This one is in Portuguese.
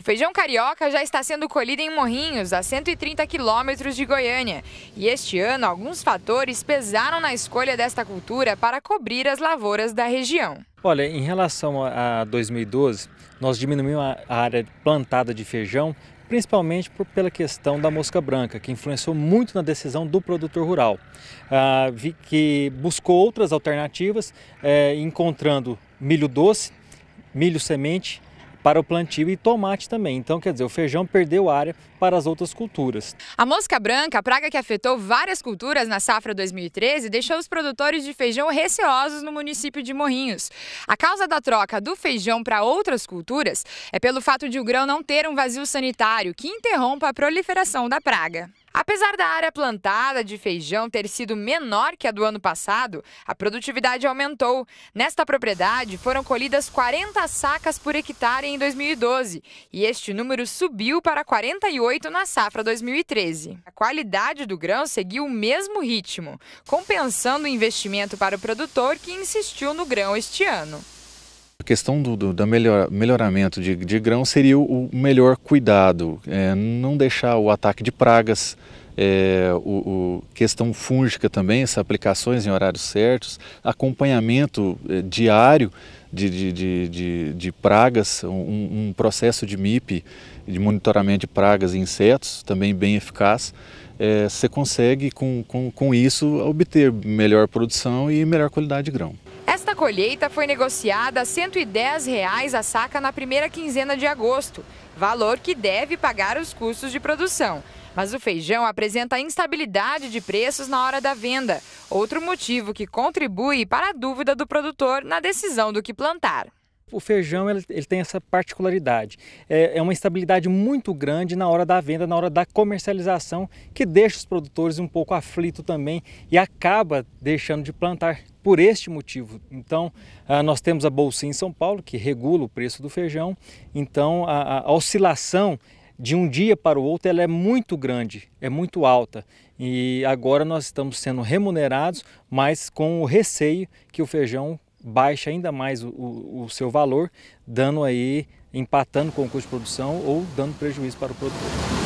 O feijão carioca já está sendo colhido em Morrinhos, a 130 quilômetros de Goiânia. E este ano, alguns fatores pesaram na escolha desta cultura para cobrir as lavouras da região. Olha, em relação a 2012, nós diminuímos a área plantada de feijão, principalmente por, pela questão da mosca branca, que influenciou muito na decisão do produtor rural, ah, vi que buscou outras alternativas, eh, encontrando milho doce, milho semente para o plantio e tomate também. Então, quer dizer, o feijão perdeu área para as outras culturas. A mosca branca, a praga que afetou várias culturas na safra 2013, deixou os produtores de feijão receosos no município de Morrinhos. A causa da troca do feijão para outras culturas é pelo fato de o grão não ter um vazio sanitário que interrompa a proliferação da praga. Apesar da área plantada de feijão ter sido menor que a do ano passado, a produtividade aumentou. Nesta propriedade, foram colhidas 40 sacas por hectare em 2012 e este número subiu para 48 na safra 2013. A qualidade do grão seguiu o mesmo ritmo, compensando o investimento para o produtor que insistiu no grão este ano. A questão do, do da melhor, melhoramento de, de grão seria o, o melhor cuidado, é, não deixar o ataque de pragas, é, o, o, questão fúngica também, essas aplicações em horários certos, acompanhamento é, diário de, de, de, de, de pragas, um, um, processo de MIP, de monitoramento de pragas e insetos, também bem eficaz. É, você consegue com, com, com isso obter melhor produção e melhor qualidade de grão. Esta colheita foi negociada a R$ 110 a saca na primeira quinzena de agosto, valor que deve pagar os custos de produção. Mas o feijão apresenta instabilidade de preços na hora da venda, outro motivo que contribui para a dúvida do produtor na decisão do que plantar o feijão ele, ele tem essa particularidade. É, é, uma instabilidade muito grande na hora da venda, na hora da comercialização, que deixa os produtores um pouco aflito também e acaba deixando de plantar por este motivo. Então, ah, nós temos a Bolsinha em São Paulo, que regula o preço do feijão. Então, a, a oscilação de um dia para o outro ela é muito grande, é muito alta. E agora nós estamos sendo remunerados, mas com o receio que o feijão baixa ainda mais o, o, seu valor, dando aí, empatando com o custo de produção ou dando prejuízo para o produtor.